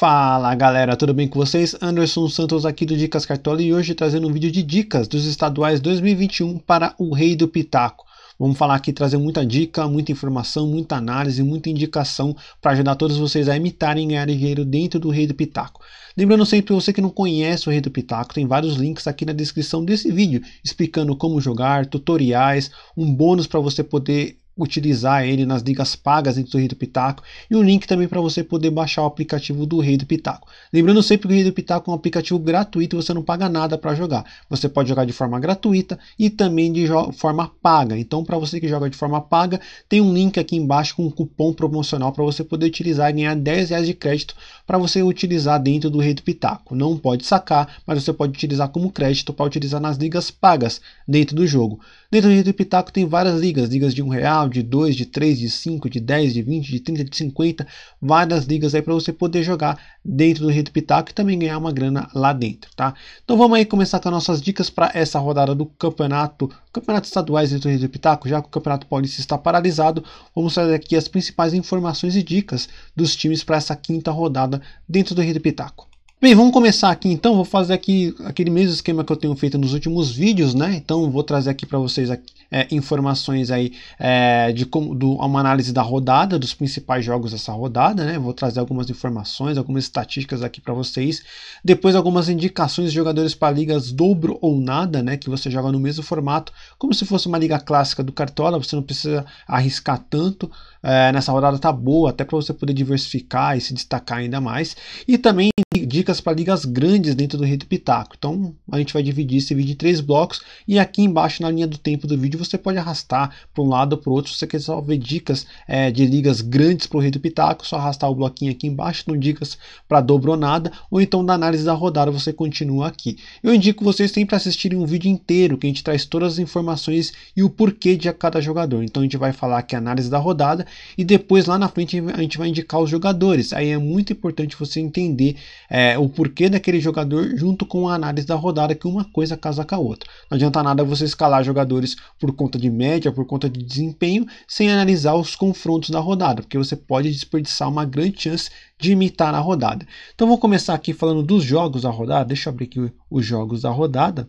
Fala galera, tudo bem com vocês? Anderson Santos aqui do Dicas Cartola e hoje trazendo um vídeo de dicas dos estaduais 2021 para o Rei do Pitaco. Vamos falar aqui, trazer muita dica, muita informação, muita análise, muita indicação para ajudar todos vocês a imitarem e ganhar dinheiro dentro do Rei do Pitaco. Lembrando sempre, você que não conhece o Rei do Pitaco, tem vários links aqui na descrição desse vídeo explicando como jogar, tutoriais, um bônus para você poder utilizar ele nas ligas pagas dentro do Rei do Pitaco e um link também para você poder baixar o aplicativo do Rei do Pitaco. Lembrando sempre que o Rei do Pitaco é um aplicativo gratuito e você não paga nada para jogar. Você pode jogar de forma gratuita e também de forma paga. Então, para você que joga de forma paga, tem um link aqui embaixo com um cupom promocional para você poder utilizar e ganhar 10 reais de crédito para você utilizar dentro do Rei do Pitaco. Não pode sacar, mas você pode utilizar como crédito para utilizar nas ligas pagas dentro do jogo. Dirigir do Pitaco tem várias ligas, ligas de um real, de dois, de três, de cinco, de 10, de 20, de 30, de 50, várias ligas aí para você poder jogar dentro do Rito Pitaco e também ganhar uma grana lá dentro, tá? Então vamos aí começar com as nossas dicas para essa rodada do campeonato, campeonato estaduais dentro do Rito Pitaco, já que o campeonato paulista está paralisado, vamos trazer aqui as principais informações e dicas dos times para essa quinta rodada dentro do Rito Pitaco. Bem, vamos começar aqui então, vou fazer aqui aquele mesmo esquema que eu tenho feito nos últimos vídeos, né? Então vou trazer aqui para vocês aqui, é, informações aí é, de como, do, uma análise da rodada, dos principais jogos dessa rodada, né? Vou trazer algumas informações, algumas estatísticas aqui para vocês, depois algumas indicações de jogadores para ligas dobro ou nada, né? Que você joga no mesmo formato, como se fosse uma liga clássica do Cartola, você não precisa arriscar tanto, é, nessa rodada tá boa, até para você poder diversificar e se destacar ainda mais, e também dicas para ligas grandes dentro do Rede Pitaco. Então a gente vai dividir esse vídeo em três blocos e aqui embaixo na linha do tempo do vídeo você pode arrastar para um lado ou para o outro. Se você quer só ver dicas é, de ligas grandes para o Rede Pitaco, é só arrastar o bloquinho aqui embaixo no dicas para dobronada ou então da análise da rodada você continua aqui. Eu indico vocês sempre assistirem um vídeo inteiro que a gente traz todas as informações e o porquê de cada jogador. Então a gente vai falar aqui a análise da rodada e depois lá na frente a gente vai indicar os jogadores. Aí é muito importante você entender é, é, o porquê daquele jogador junto com a análise da rodada, que uma coisa casa com a outra. Não adianta nada você escalar jogadores por conta de média, por conta de desempenho, sem analisar os confrontos da rodada, porque você pode desperdiçar uma grande chance de imitar na rodada. Então vou começar aqui falando dos jogos da rodada. Deixa eu abrir aqui os jogos da rodada.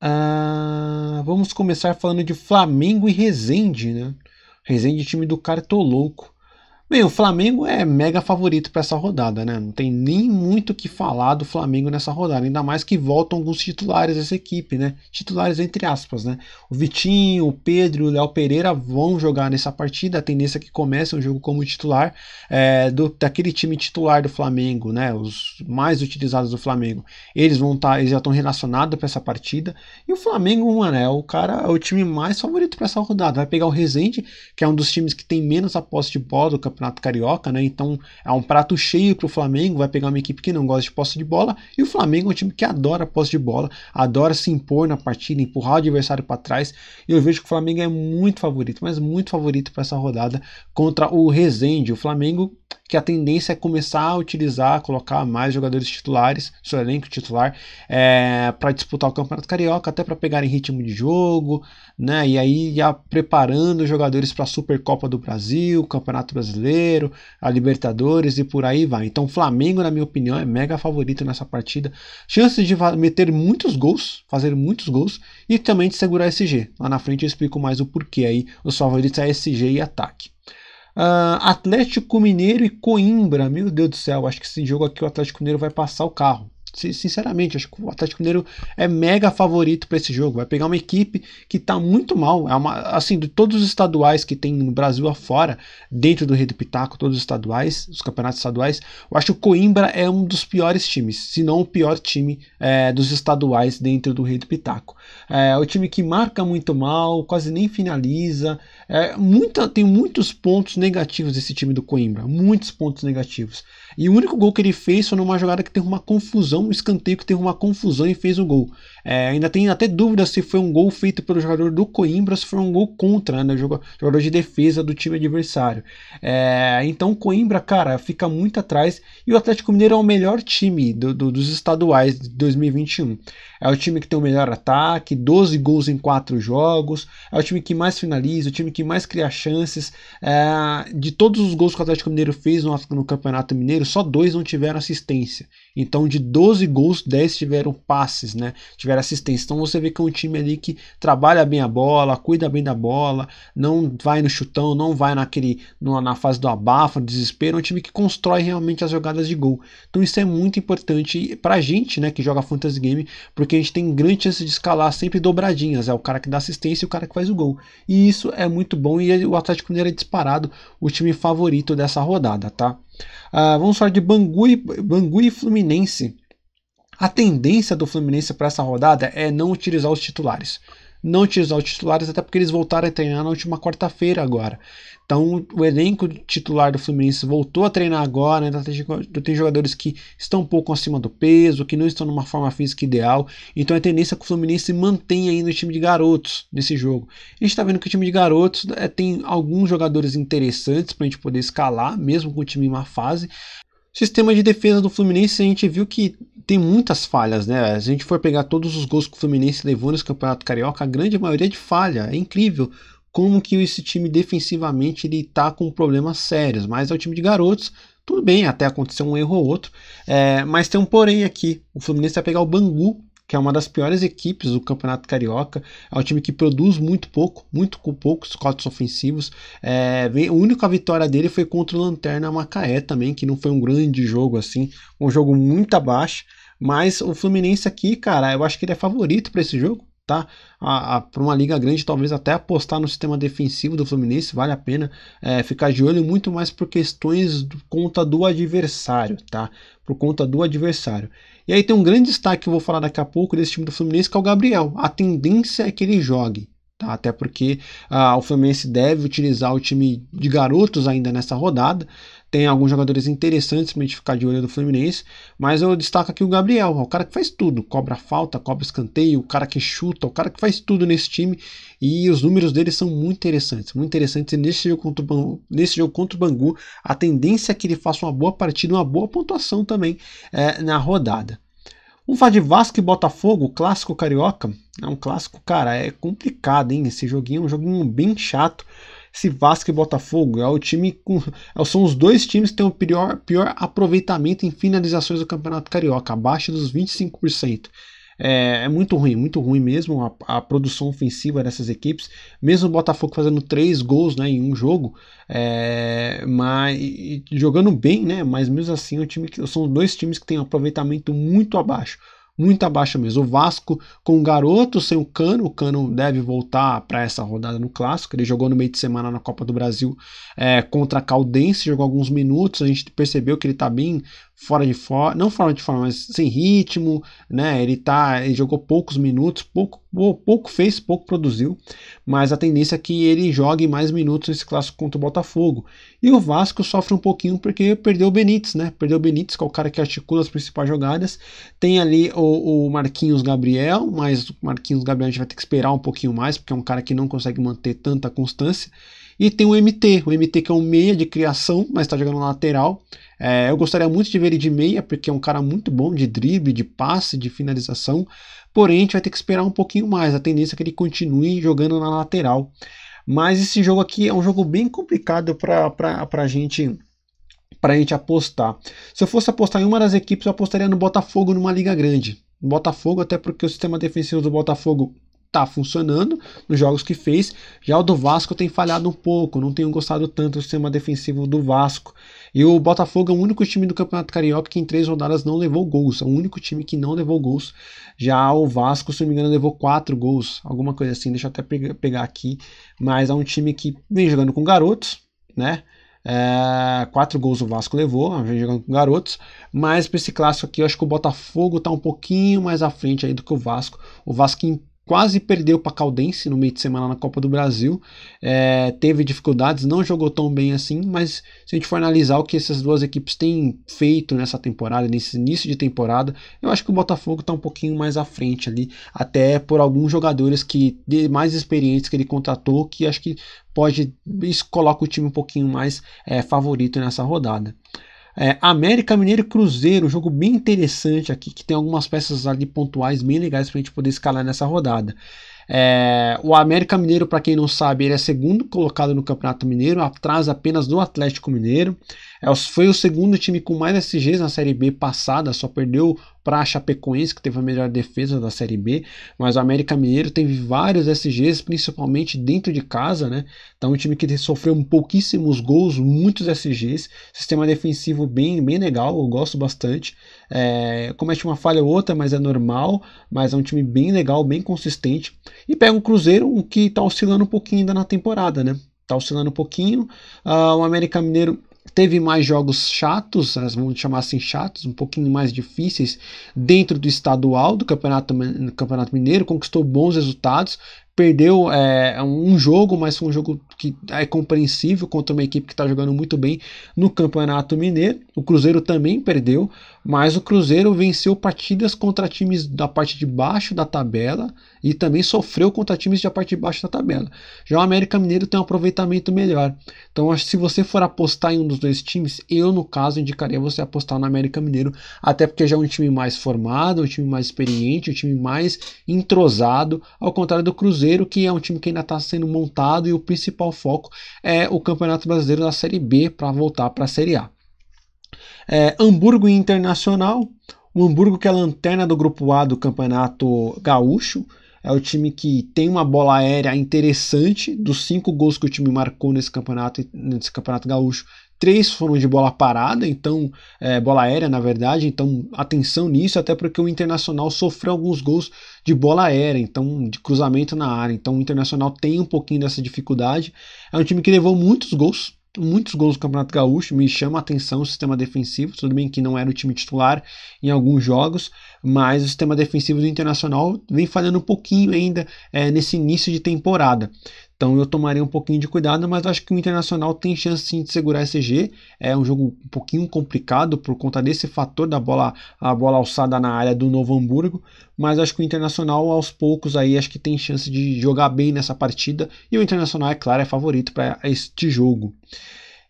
Ah, vamos começar falando de Flamengo e Resende, né? Resende, time do Cartolouco. Bem, o Flamengo é mega favorito para essa rodada, né? Não tem nem muito o que falar do Flamengo nessa rodada, ainda mais que voltam alguns titulares dessa equipe, né? Titulares entre aspas, né? O Vitinho, o Pedro e o Léo Pereira vão jogar nessa partida. A tendência é que comece o jogo como titular é, do, daquele time titular do Flamengo, né? Os mais utilizados do Flamengo. Eles vão estar, tá, eles já estão relacionados para essa partida. E o Flamengo, mano, é o cara, é o time mais favorito para essa rodada. Vai pegar o Rezende, que é um dos times que tem menos a posse de bola do campeonato Campeonato Carioca, né? Então é um prato cheio para o Flamengo, vai pegar uma equipe que não gosta de posse de bola, e o Flamengo é um time que adora posse de bola, adora se impor na partida, empurrar o adversário para trás. E eu vejo que o Flamengo é muito favorito, mas muito favorito para essa rodada contra o Resende. O Flamengo que a tendência é começar a utilizar, colocar mais jogadores titulares, seu elenco titular, é, para disputar o Campeonato Carioca, até para pegarem ritmo de jogo, né? E aí já preparando os jogadores para a Supercopa do Brasil, Campeonato Brasileiro, a Libertadores e por aí vai. Então, o Flamengo, na minha opinião, é mega favorito nessa partida. Chances de meter muitos gols, fazer muitos gols e também de segurar a SG. Lá na frente eu explico mais o porquê aí os favoritos é SG e ataque. Uh, Atlético Mineiro e Coimbra. Meu Deus do céu, acho que esse jogo aqui o Atlético Mineiro vai passar o carro sinceramente, acho que o Atlético Mineiro é mega favorito para esse jogo. Vai pegar uma equipe que está muito mal. É uma, assim, de todos os estaduais que tem no Brasil afora, dentro do Rei do Pitaco, todos os estaduais, os campeonatos estaduais, eu acho que o Coimbra é um dos piores times, se não o pior time é, dos estaduais dentro do Rei do Pitaco. É o time que marca muito mal, quase nem finaliza. É, muita, tem muitos pontos negativos desse time do Coimbra, muitos pontos negativos. E o único gol que ele fez foi numa jogada que tem uma confusão um escanteio que teve uma confusão e fez um gol. É, ainda tem até dúvida se foi um gol feito pelo jogador do Coimbra ou se foi um gol contra, né? Jogador de defesa do time adversário. É, então o Coimbra, cara, fica muito atrás e o Atlético Mineiro é o melhor time do, do, dos estaduais de 2021. É o time que tem o melhor ataque, 12 gols em 4 jogos, é o time que mais finaliza, o time que mais cria chances. É, de todos os gols que o Atlético Mineiro fez no, no Campeonato Mineiro, só dois não tiveram assistência. Então, de 12 gols, 10 tiveram passes, né? Tiveram assistência. Então, você vê que é um time ali que trabalha bem a bola, cuida bem da bola, não vai no chutão, não vai naquele na fase do abafa, do desespero. É um time que constrói realmente as jogadas de gol. Então, isso é muito importante pra gente, né, que joga fantasy game, porque a gente tem grande chance de escalar sempre dobradinhas. É o cara que dá assistência e o cara que faz o gol. E isso é muito bom. E o Atlético Mineiro é disparado o time favorito dessa rodada, tá? Ah, vamos falar de Bangu e, Bangu e Fluminense. A tendência do Fluminense para essa rodada é não utilizar os titulares não utilizar os titulares, até porque eles voltaram a treinar na última quarta-feira agora. Então o elenco titular do Fluminense voltou a treinar agora, ainda né? então, tem jogadores que estão um pouco acima do peso, que não estão numa forma física ideal, então a é tendência é que o Fluminense mantenha ainda o time de garotos nesse jogo. A gente está vendo que o time de garotos é, tem alguns jogadores interessantes para a gente poder escalar, mesmo com o time em má fase, Sistema de defesa do Fluminense, a gente viu que tem muitas falhas, né? Se a gente for pegar todos os gols que o Fluminense levou nesse Campeonato Carioca, a grande maioria é de falha. É incrível como que esse time defensivamente ele tá com problemas sérios, mas é o time de garotos, tudo bem, até aconteceu um erro ou outro, é, mas tem um porém aqui, o Fluminense vai pegar o Bangu que é uma das piores equipes do Campeonato Carioca. É um time que produz muito pouco, muito com poucos cortes ofensivos. É, a única vitória dele foi contra o Lanterna Macaé também, que não foi um grande jogo assim, um jogo muito abaixo. Mas o Fluminense aqui, cara, eu acho que ele é favorito para esse jogo tá? Para uma liga grande, talvez até apostar no sistema defensivo do Fluminense, vale a pena é, ficar de olho muito mais por questões conta do adversário, tá? Por conta do adversário. E aí tem um grande destaque que eu vou falar daqui a pouco desse time do Fluminense, que é o Gabriel. A tendência é que ele jogue. Tá? Até porque ah, o Fluminense deve utilizar o time de garotos ainda nessa rodada. Tem alguns jogadores interessantes para a gente ficar de olho do Fluminense, mas eu destaco aqui o Gabriel, o cara que faz tudo, cobra falta, cobra escanteio, o cara que chuta, o cara que faz tudo nesse time, e os números dele são muito interessantes, muito interessantes, e nesse jogo contra o Bangu, nesse jogo contra o Bangu a tendência é que ele faça uma boa partida, uma boa pontuação também é, na rodada. Vamos falar de Vasco e Botafogo, clássico carioca. É um clássico, cara, é complicado, hein? Esse joguinho é um joguinho bem chato. Se Vasco e Botafogo. É o time com, é são os dois times que têm o pior, pior aproveitamento em finalizações do Campeonato Carioca, abaixo dos 25%. É, é, muito ruim, muito ruim mesmo a, a, produção ofensiva dessas equipes. Mesmo o Botafogo fazendo três gols né, em um jogo, é, mas jogando bem, né, mas mesmo assim o é time, são dois times que têm um aproveitamento muito abaixo muito abaixo mesmo. O Vasco com o garoto sem o Cano, o Cano deve voltar para essa rodada no Clássico. Ele jogou no meio de semana na Copa do Brasil é, contra a Caldense, jogou alguns minutos. A gente percebeu que ele está bem fora de forma, não fora de forma, mas sem ritmo, né? Ele tá, ele jogou poucos minutos, pouco, pouco fez, pouco produziu, mas a tendência é que ele jogue mais minutos nesse clássico contra o Botafogo. E o Vasco sofre um pouquinho porque perdeu o Benítez, né? Perdeu o Benítez, que é o cara que articula as principais jogadas. Tem ali o, o Marquinhos Gabriel, mas o Marquinhos Gabriel a gente vai ter que esperar um pouquinho mais, porque é um cara que não consegue manter tanta constância. E tem o MT, o MT que é um meia de criação, mas está jogando na lateral. É, eu gostaria muito de ver ele de meia, porque é um cara muito bom de drible, de passe, de finalização. Porém, a gente vai ter que esperar um pouquinho mais. A tendência é que ele continue jogando na lateral. Mas esse jogo aqui é um jogo bem complicado para a gente para a gente apostar. Se eu fosse apostar em uma das equipes, eu apostaria no Botafogo numa liga grande. Botafogo, até porque o sistema defensivo do Botafogo tá funcionando nos jogos que fez. Já o do Vasco tem falhado um pouco, não tenho gostado tanto do sistema defensivo do Vasco. E o Botafogo é o único time do Campeonato Carioca que em três rodadas não levou gols. É o único time que não levou gols. Já o Vasco, se não me engano, levou quatro gols, alguma coisa assim. Deixa eu até pegar aqui. Mas é um time que vem jogando com garotos, né? É, quatro gols o Vasco levou, vem jogando com garotos, mas para esse clássico aqui eu acho que o Botafogo está um pouquinho mais à frente aí do que o Vasco. O Vasco quase perdeu para Caldense no meio de semana na Copa do Brasil. É, teve dificuldades, não jogou tão bem assim, mas se a gente for analisar o que essas duas equipes têm feito nessa temporada, nesse início de temporada, eu acho que o Botafogo está um pouquinho mais à frente ali, até por alguns jogadores que mais experientes que ele contratou, que acho que pode isso coloca o time um pouquinho mais é, favorito nessa rodada. É, América Mineiro Cruzeiro, um jogo bem interessante aqui, que tem algumas peças ali pontuais bem legais para a gente poder escalar nessa rodada. É, o América Mineiro, para quem não sabe, ele é segundo colocado no Campeonato Mineiro, atrás apenas do Atlético Mineiro. É, foi o segundo time com mais SGs na Série B passada, só perdeu para a Chapecoense, que teve a melhor defesa da Série B, mas o América Mineiro teve vários SGs, principalmente dentro de casa, né? Então, é um time que sofreu pouquíssimos gols, muitos SGs, sistema defensivo bem, bem legal, eu gosto bastante. É, comete uma falha ou outra, mas é normal, mas é um time bem legal, bem consistente. E pega o Cruzeiro, o que está oscilando um pouquinho ainda na temporada, né? Está oscilando um pouquinho. Uh, o América Mineiro Teve mais jogos chatos, vamos chamar assim chatos, um pouquinho mais difíceis, dentro do estadual do Campeonato, Campeonato Mineiro, conquistou bons resultados, perdeu é, um jogo, mas foi um jogo que é compreensível contra uma equipe que está jogando muito bem no Campeonato Mineiro. O Cruzeiro também perdeu, mas o Cruzeiro venceu partidas contra times da parte de baixo da tabela e também sofreu contra times da parte de baixo da tabela. Já o América Mineiro tem um aproveitamento melhor. Então, se você for apostar em um dos dois times, eu no caso indicaria você apostar no América Mineiro, até porque já é um time mais formado, um time mais experiente, um time mais entrosado, ao contrário do Cruzeiro Cruzeiro, que é um time que ainda está sendo montado e o principal foco é o Campeonato Brasileiro da Série B para voltar para a Série A. É, Hamburgo Internacional, o Hamburgo que é a lanterna do grupo A do Campeonato Gaúcho, é o time que tem uma bola aérea interessante. Dos cinco gols que o time marcou nesse campeonato, nesse campeonato gaúcho, três foram de bola parada, então é, bola aérea na verdade, então atenção nisso, até porque o Internacional sofreu alguns gols de bola aérea, então de cruzamento na área, então o Internacional tem um pouquinho dessa dificuldade. É um time que levou muitos gols, muitos gols no Campeonato Gaúcho, me chama a atenção o sistema defensivo, tudo bem que não era o time titular em alguns jogos, mas o sistema defensivo do Internacional vem falhando um pouquinho ainda é, nesse início de temporada. Então eu tomaria um pouquinho de cuidado, mas acho que o Internacional tem chance sim de segurar esse G. É um jogo um pouquinho complicado por conta desse fator da bola, a bola alçada na área do Novo Hamburgo, mas acho que o Internacional aos poucos aí acho que tem chance de jogar bem nessa partida e o Internacional é claro é favorito para este jogo.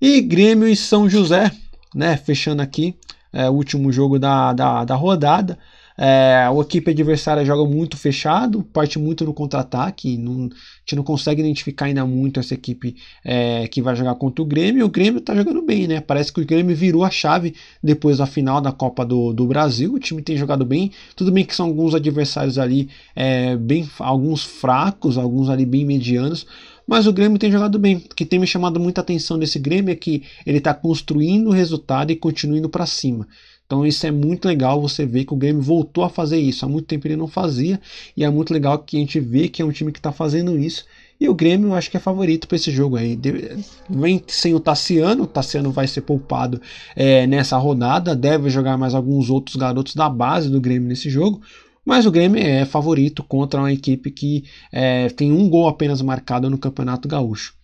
E Grêmio e São José, né, fechando aqui, é, o último jogo da, da, da rodada. É, a equipe adversária joga muito fechado, parte muito no contra-ataque. a gente não consegue identificar ainda muito essa equipe é, que vai jogar contra o Grêmio. o Grêmio tá jogando bem, né? Parece que o Grêmio virou a chave depois da final da Copa do, do Brasil. O time tem jogado bem. Tudo bem que são alguns adversários ali, é, bem alguns fracos, alguns ali bem medianos mas o Grêmio tem jogado bem. O que tem me chamado muita atenção desse Grêmio é que ele está construindo o resultado e continuando para cima. Então isso é muito legal você ver que o Grêmio voltou a fazer isso. Há muito tempo ele não fazia e é muito legal que a gente vê que é um time que está fazendo isso. E o Grêmio eu acho que é favorito para esse jogo aí. Vem sem o Tassiano, o Tassiano vai ser poupado é, nessa rodada, deve jogar mais alguns outros garotos da base do Grêmio nesse jogo. Mas o Grêmio é favorito contra uma equipe que é, tem um gol apenas marcado no Campeonato Gaúcho.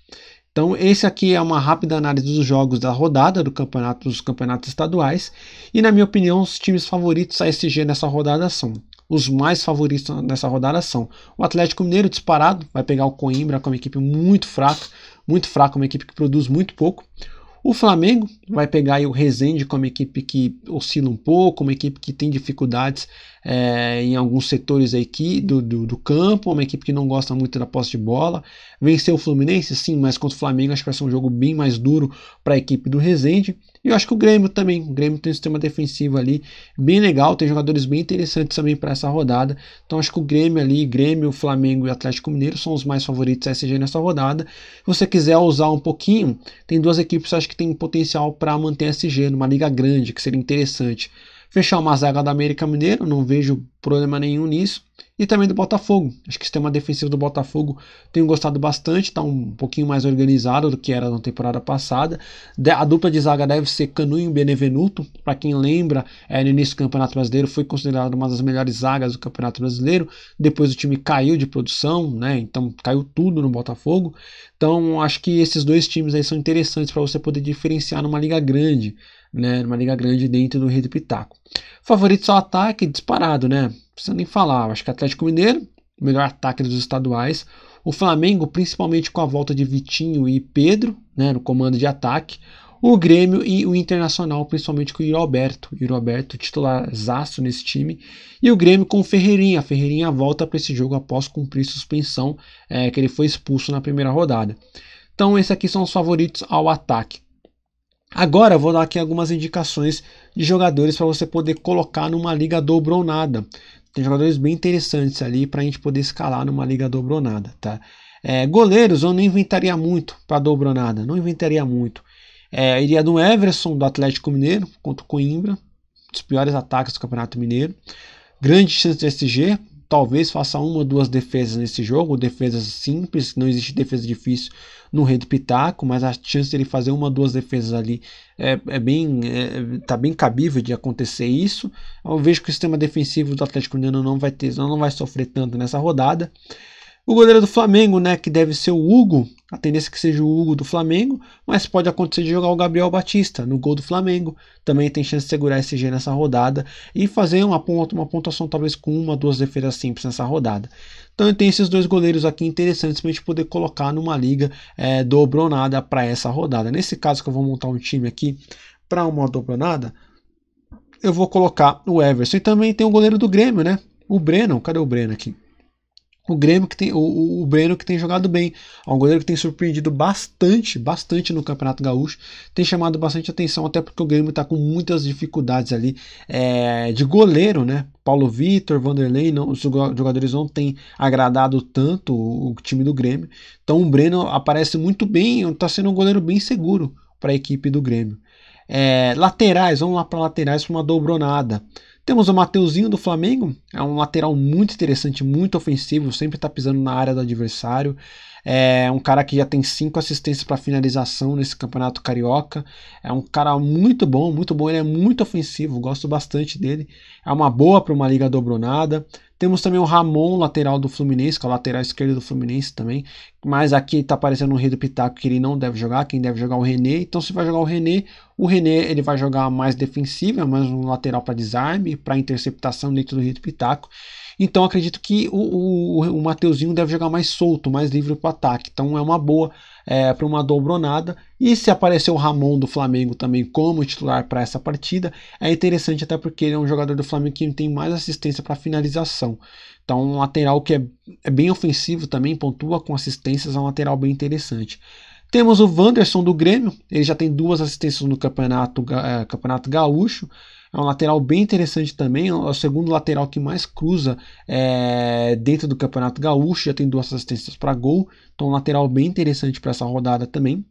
Então, esse aqui é uma rápida análise dos jogos da rodada do campeonato, dos campeonatos estaduais. E, na minha opinião, os times favoritos a SG nessa rodada são. Os mais favoritos nessa rodada são o Atlético Mineiro disparado, vai pegar o Coimbra, como é uma equipe muito fraca, muito fraca, uma equipe que produz muito pouco. O Flamengo vai pegar o Rezende como é equipe que oscila um pouco, uma equipe que tem dificuldades é, em alguns setores aí que, do, do, do, campo, uma equipe que não gosta muito da posse de bola. Venceu o Fluminense, sim, mas contra o Flamengo acho que vai ser um jogo bem mais duro para a equipe do Rezende. E eu acho que o Grêmio também. O Grêmio tem um sistema defensivo ali bem legal, tem jogadores bem interessantes também para essa rodada. Então acho que o Grêmio ali, Grêmio, Flamengo e Atlético Mineiro são os mais favoritos a SG nessa rodada. Se você quiser usar um pouquinho, tem duas equipes que acho que tem potencial para manter a SG numa liga grande, que seria interessante. Fechar uma zaga da América Mineiro, não vejo problema nenhum nisso. E também do Botafogo. Acho que o sistema defensivo do Botafogo tenho gostado bastante, está um pouquinho mais organizado do que era na temporada passada. A dupla de zaga deve ser Canuinho e Benevenuto. Para quem lembra, é, no início do Campeonato Brasileiro foi considerado uma das melhores zagas do Campeonato Brasileiro. Depois o time caiu de produção, né? Então caiu tudo no Botafogo. Então acho que esses dois times aí são interessantes para você poder diferenciar numa liga grande né, uma liga grande dentro do Rei do Pitaco. Favoritos ao ataque, disparado, né? Não precisa nem falar. Acho que Atlético Mineiro, melhor ataque dos estaduais. O Flamengo, principalmente com a volta de Vitinho e Pedro, né, no comando de ataque. O Grêmio e o Internacional, principalmente com o Iroberto Alberto. Alberto, titular zaço nesse time. E o Grêmio com o Ferreirinha. A Ferreirinha volta para esse jogo após cumprir suspensão, é, que ele foi expulso na primeira rodada. Então, esses aqui são os favoritos ao ataque. Agora vou dar aqui algumas indicações de jogadores para você poder colocar numa liga dobronada. Tem jogadores bem interessantes ali para a gente poder escalar numa liga dobronada, tá? É, goleiros eu não inventaria muito para dobronada, não inventaria muito. É, iria do Everson do Atlético Mineiro contra o Coimbra, um dos piores ataques do Campeonato Mineiro. Grande chance de SG, talvez faça uma ou duas defesas nesse jogo, defesas simples, não existe defesa difícil no Rei do Pitaco, mas a chance dele fazer uma ou duas defesas ali é, é bem é, tá bem cabível de acontecer isso. Eu vejo que o sistema defensivo do Atlético Mineiro não vai ter, não vai sofrer tanto nessa rodada. O goleiro do Flamengo, né, que deve ser o Hugo, a tendência é que seja o Hugo do Flamengo, mas pode acontecer de jogar o Gabriel Batista no gol do Flamengo. Também tem chance de segurar esse G nessa rodada e fazer uma, ponta, uma pontuação talvez com uma, duas defesas simples nessa rodada. Então tem esses dois goleiros aqui interessantes para a gente poder colocar numa liga é, dobronada para essa rodada. Nesse caso que eu vou montar um time aqui para uma dobronada, eu vou colocar o Everson. E também tem o goleiro do Grêmio, né? O Breno, cadê o Breno aqui? o Grêmio que tem o, o Breno que tem jogado bem, é um goleiro que tem surpreendido bastante, bastante no Campeonato Gaúcho, tem chamado bastante atenção até porque o Grêmio está com muitas dificuldades ali é, de goleiro, né? Paulo Vitor, Vanderlei, não, os jogadores não têm agradado tanto o, o time do Grêmio, então o Breno aparece muito bem, está sendo um goleiro bem seguro para a equipe do Grêmio. É, laterais, vamos lá para laterais para uma dobronada. Temos o Mateuzinho do Flamengo, é um lateral muito interessante, muito ofensivo, sempre está pisando na área do adversário. É um cara que já tem cinco assistências para finalização nesse campeonato carioca. É um cara muito bom, muito bom. Ele é muito ofensivo, gosto bastante dele. É uma boa para uma liga dobronada. Temos também o Ramon, lateral do Fluminense, que é o lateral esquerdo do Fluminense também. Mas aqui está aparecendo o rei do Pitaco que ele não deve jogar, quem deve jogar é o René. Então se vai jogar o René, o René ele vai jogar mais defensivo, é mais um lateral para desarme, para interceptação dentro do rei do Pitaco. Então acredito que o, o, o Mateuzinho deve jogar mais solto, mais livre para o ataque. Então é uma boa é, para uma dobronada. E se aparecer o Ramon do Flamengo também como titular para essa partida, é interessante até porque ele é um jogador do Flamengo que tem mais assistência para finalização. Então, um lateral que é, é bem ofensivo também, pontua com assistências, é um lateral bem interessante. Temos o Wanderson do Grêmio, ele já tem duas assistências no Campeonato, é, campeonato Gaúcho. É um lateral bem interessante também, é o segundo lateral que mais cruza é, dentro do Campeonato Gaúcho, já tem duas assistências para gol, então um lateral bem interessante para essa rodada também.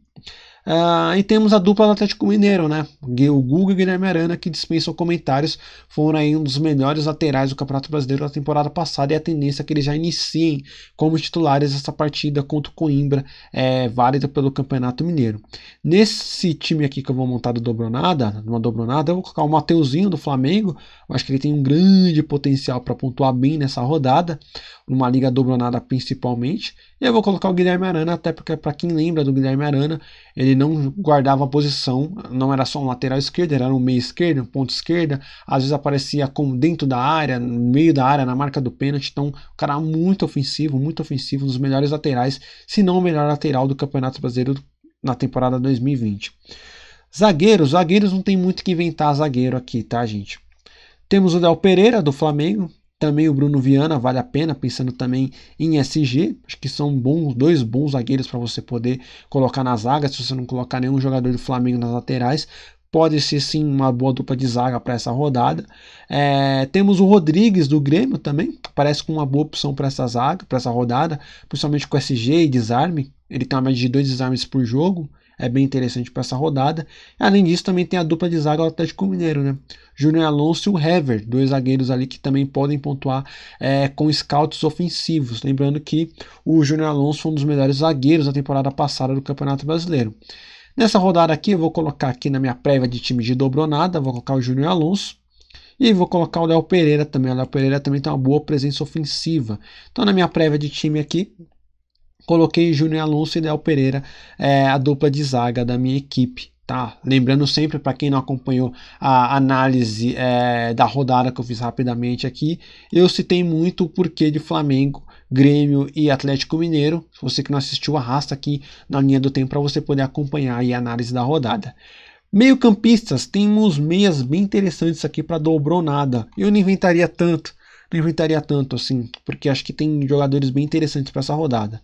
Ah, e temos a dupla do Atlético Mineiro, né? O Guga e o Guilherme Arana, que dispensam comentários, foram aí um dos melhores laterais do Campeonato Brasileiro da temporada passada e a tendência é que eles já iniciem como titulares essa partida contra o Coimbra, é, válida pelo Campeonato Mineiro. Nesse time aqui que eu vou montar do Dobronada, uma Dobronada, eu vou colocar o Mateuzinho do Flamengo, eu acho que ele tem um grande potencial para pontuar bem nessa rodada numa liga dobronada principalmente. E eu vou colocar o Guilherme Arana, até porque, para quem lembra do Guilherme Arana, ele não guardava posição, não era só um lateral esquerdo, era um meio esquerdo, um ponto esquerda, às vezes aparecia como dentro da área, no meio da área, na marca do pênalti. Então, um cara muito ofensivo, muito ofensivo, um dos melhores laterais, se não o melhor lateral do Campeonato Brasileiro na temporada 2020. Zagueiros, zagueiros não tem muito que inventar zagueiro aqui, tá, gente? Temos o Del Pereira do Flamengo, também o Bruno Viana vale a pena, pensando também em SG. Acho que são bons, dois bons zagueiros para você poder colocar na zaga. Se você não colocar nenhum jogador do Flamengo nas laterais, pode ser sim uma boa dupla de zaga para essa rodada. É, temos o Rodrigues do Grêmio também, parece com uma boa opção para essa zaga, para essa rodada, principalmente com SG e desarme. Ele tem uma média de dois desarmes por jogo é bem interessante para essa rodada. Além disso, também tem a dupla de zaga do Atlético Mineiro, né? Júnior Alonso e o Hever, dois zagueiros ali que também podem pontuar é, com scouts ofensivos. Lembrando que o Júnior Alonso foi um dos melhores zagueiros da temporada passada do Campeonato Brasileiro. Nessa rodada aqui, eu vou colocar aqui na minha prévia de time de dobronada, vou colocar o Júnior Alonso. E vou colocar o Léo Pereira também. O Léo Pereira também tem uma boa presença ofensiva. Então, na minha prévia de time aqui, coloquei Júnior Alonso e Del Pereira, é, a dupla de zaga da minha equipe. Tá? Lembrando sempre, para quem não acompanhou a análise é, da rodada que eu fiz rapidamente aqui, eu citei muito o porquê de Flamengo, Grêmio e Atlético Mineiro. Você que não assistiu, arrasta aqui na linha do tempo para você poder acompanhar a análise da rodada. Meio-campistas, temos meias bem interessantes aqui para dobronada. Eu não inventaria tanto, não inventaria tanto assim, porque acho que tem jogadores bem interessantes para essa rodada.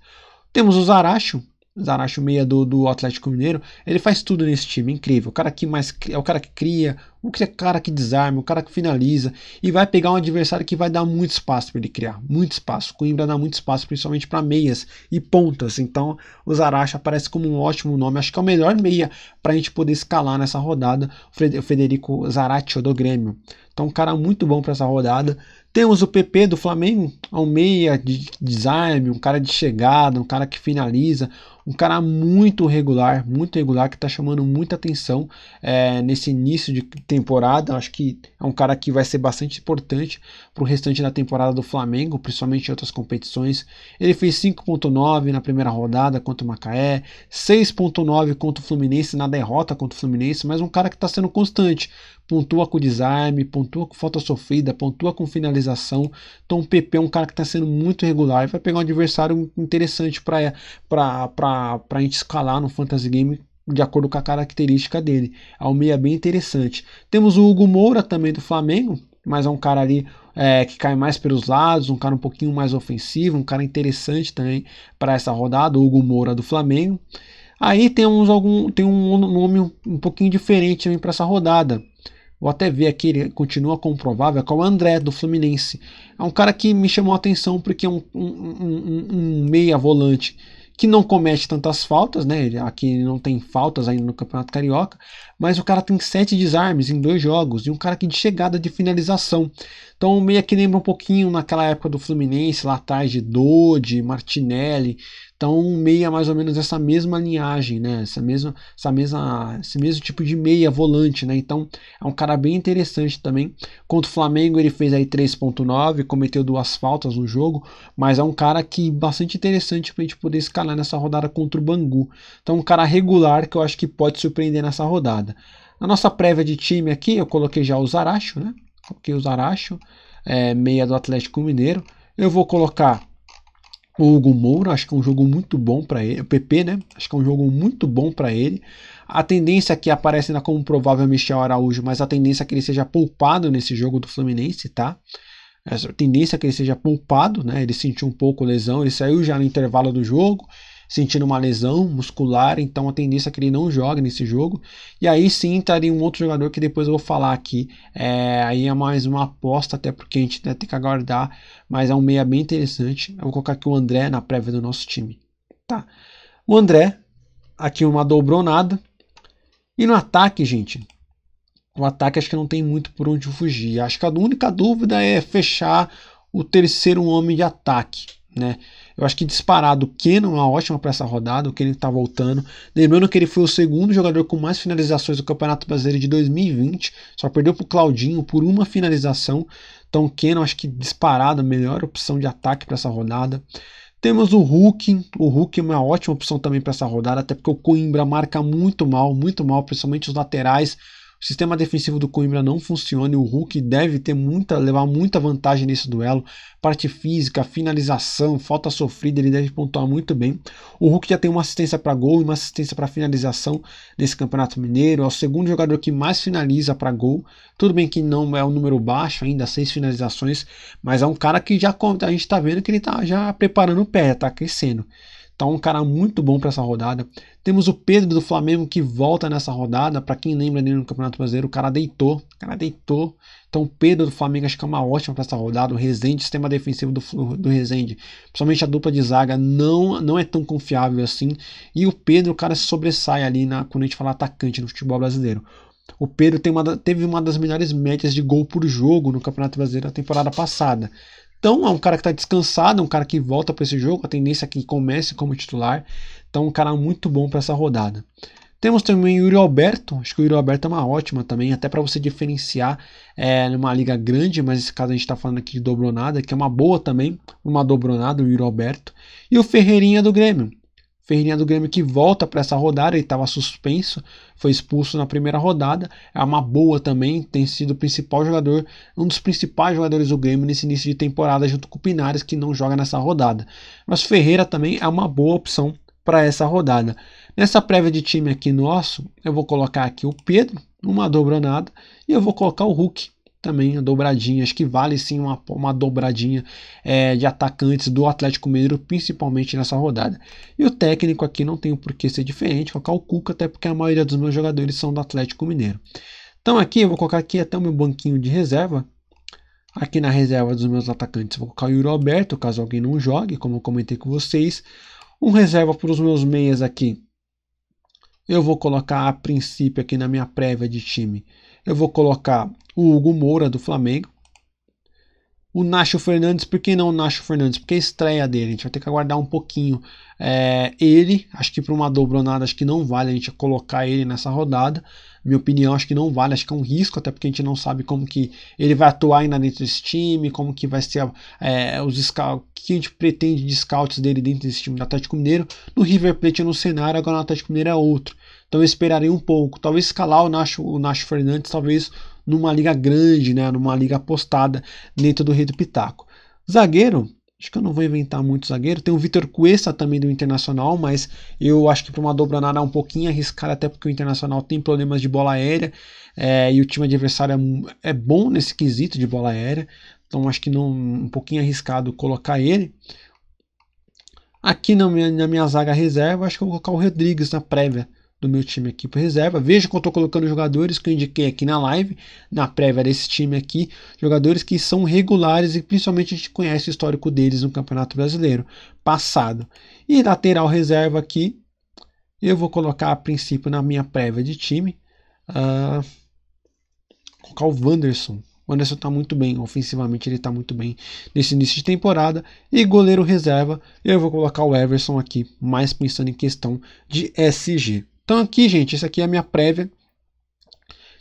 Temos o Zaracho, Zaracho meia do, do Atlético Mineiro, ele faz tudo nesse time, incrível. O cara que mais é o cara que cria, é o cara que desarma, o cara que finaliza e vai pegar um adversário que vai dar muito espaço para ele criar, muito espaço. O Coimbra dá muito espaço, principalmente para meias e pontas. Então, o Zaracho aparece como um ótimo nome, acho que é o melhor meia para a gente poder escalar nessa rodada, o Federico Zaracho do Grêmio. Então, um cara muito bom para essa rodada. Temos o PP do Flamengo, um meia de design, um cara de chegada, um cara que finaliza, um cara muito regular, muito regular, que está chamando muita atenção é, nesse início de temporada. Acho que é um cara que vai ser bastante importante para o restante da temporada do Flamengo, principalmente em outras competições. Ele fez 5,9 na primeira rodada contra o Macaé, 6,9 contra o Fluminense na derrota contra o Fluminense, mas um cara que está sendo constante pontua com desarme, pontua com falta sofrida, pontua com finalização. Então o PP é um cara que está sendo muito regular e vai pegar um adversário interessante para para a gente escalar no Fantasy Game de acordo com a característica dele. É um meia bem interessante. Temos o Hugo Moura também do Flamengo, mas é um cara ali é, que cai mais pelos lados, um cara um pouquinho mais ofensivo, um cara interessante também para essa rodada, o Hugo Moura do Flamengo. Aí temos algum, tem um nome um, pouquinho diferente para essa rodada. Vou até ver aqui, ele continua comprovável, é é o André do Fluminense. É um cara que me chamou a atenção porque é um, um, um, um meia volante que não comete tantas faltas, né? Aqui não tem faltas ainda no Campeonato Carioca, mas o cara tem sete desarmes em dois jogos e um cara que de chegada de finalização. Então meio que lembra um pouquinho naquela época do Fluminense lá atrás de Dodi, Martinelli, então, meia mais ou menos essa mesma linhagem, né? Essa mesma, essa mesma, esse mesmo tipo de meia volante, né? Então, é um cara bem interessante também. Contra o Flamengo, ele fez aí 3.9, cometeu duas faltas no jogo, mas é um cara que bastante interessante para a gente poder escalar nessa rodada contra o Bangu. Então, um cara regular que eu acho que pode surpreender nessa rodada. Na nossa prévia de time aqui, eu coloquei já o Zaracho, né? Coloquei o Zaracho, é, meia do Atlético Mineiro. Eu vou colocar o Hugo Moura, acho que é um jogo muito bom para ele, o PP, né? Acho que é um jogo muito bom para ele. A tendência que aparece ainda como provável é Michel Araújo, mas a tendência é que ele seja poupado nesse jogo do Fluminense, tá? Essa tendência é que ele seja poupado, né? Ele sentiu um pouco lesão, ele saiu já no intervalo do jogo, sentindo uma lesão muscular, então a tendência é que ele não jogue nesse jogo. E aí sim estaria um outro jogador que depois eu vou falar aqui. É, aí é mais uma aposta, até porque a gente vai né, ter que aguardar, mas é um meia bem interessante. Eu vou colocar aqui o André na prévia do nosso time. Tá. O André, aqui uma dobronada. E no ataque, gente, o ataque acho que não tem muito por onde fugir. Acho que a única dúvida é fechar o terceiro homem de ataque, né? Eu acho que disparado o Keno é uma ótima para essa rodada, o Keno está voltando. Lembrando que ele foi o segundo jogador com mais finalizações do Campeonato Brasileiro de 2020, só perdeu para o Claudinho por uma finalização. Então o Keno acho que disparado a melhor opção de ataque para essa rodada. Temos o Hulk, o Hulk é uma ótima opção também para essa rodada, até porque o Coimbra marca muito mal, muito mal, principalmente os laterais o sistema defensivo do Coimbra não funciona e o Hulk deve ter muita, levar muita vantagem nesse duelo. Parte física, finalização, falta sofrida, ele deve pontuar muito bem. O Hulk já tem uma assistência para gol e uma assistência para finalização nesse Campeonato Mineiro. É o segundo jogador que mais finaliza para gol. Tudo bem que não é um número baixo ainda, seis finalizações, mas é um cara que já a gente está vendo que ele está já preparando o pé, está crescendo. Tá um cara muito bom para essa rodada. Temos o Pedro do Flamengo que volta nessa rodada. Para quem lembra dele no Campeonato Brasileiro, o cara deitou. O cara deitou. Então o Pedro do Flamengo acho que é uma ótima para essa rodada. O Rezende, sistema defensivo do, do Rezende, principalmente a dupla de zaga, não, não é tão confiável assim. E o Pedro, o cara se sobressai ali na, quando a gente fala atacante no futebol brasileiro. O Pedro uma, teve uma das melhores médias de gol por jogo no Campeonato Brasileiro na temporada passada. Então é um cara que está descansado, é um cara que volta para esse jogo, a tendência é que comece como titular. Então um cara muito bom para essa rodada. Temos também o Yuri Alberto, acho que o Yuri Alberto é uma ótima também, até para você diferenciar é, numa liga grande, mas nesse caso a gente está falando aqui de dobronada, que é uma boa também, uma dobronada, o Yuri Alberto. E o Ferreirinha do Grêmio, Ferreirinha do Grêmio que volta para essa rodada, ele estava suspenso, foi expulso na primeira rodada. É uma boa também, tem sido o principal jogador, um dos principais jogadores do Grêmio nesse início de temporada, junto com o Pinares, que não joga nessa rodada. Mas Ferreira também é uma boa opção para essa rodada. Nessa prévia de time aqui nosso, eu vou colocar aqui o Pedro, numa dobranada, e eu vou colocar o Hulk também a dobradinha, acho que vale sim uma, uma dobradinha é, de atacantes do Atlético Mineiro, principalmente nessa rodada. E o técnico aqui não tem por que ser diferente, colocar o Cuca, até porque a maioria dos meus jogadores são do Atlético Mineiro. Então aqui eu vou colocar aqui até o meu banquinho de reserva. Aqui na reserva dos meus atacantes vou colocar o Yuri Alberto, caso alguém não jogue, como eu comentei com vocês. Um reserva para os meus meias aqui. Eu vou colocar a princípio aqui na minha prévia de time. Eu vou colocar o Hugo Moura do Flamengo. O Nacho Fernandes, por que não o Nacho Fernandes? Porque é a estreia dele, a gente vai ter que aguardar um pouquinho é, ele. Acho que para uma dobronada, acho que não vale a gente colocar ele nessa rodada. Minha opinião, acho que não vale, acho que é um risco, até porque a gente não sabe como que ele vai atuar ainda dentro desse time, como que vai ser é, os scouts, o que a gente pretende de scouts dele dentro desse time do Atlético Mineiro. No River Plate é um cenário, agora no Atlético Mineiro é outro. Então eu esperaria um pouco. Talvez escalar o Nacho, o Nacho Fernandes, talvez numa liga grande, né, numa liga apostada dentro do Rei do Pitaco. Zagueiro, acho que eu não vou inventar muito zagueiro. Tem o Vitor Cuesta também do Internacional, mas eu acho que para uma dobra nada é um pouquinho arriscado, até porque o Internacional tem problemas de bola aérea é, e o time adversário é, é, bom nesse quesito de bola aérea. Então acho que não, um pouquinho arriscado colocar ele. Aqui na minha, na minha zaga reserva, acho que eu vou colocar o Rodrigues na prévia do meu time aqui para reserva. Veja que eu estou colocando jogadores que eu indiquei aqui na live, na prévia desse time aqui, jogadores que são regulares e principalmente a gente conhece o histórico deles no Campeonato Brasileiro passado. E lateral reserva aqui, eu vou colocar a princípio na minha prévia de time. Uh, colocar o Wanderson. O Anderson está muito bem, ofensivamente ele está muito bem nesse início de temporada. E goleiro reserva, eu vou colocar o Everson aqui, mais pensando em questão de SG. Então aqui, gente, isso aqui é a minha prévia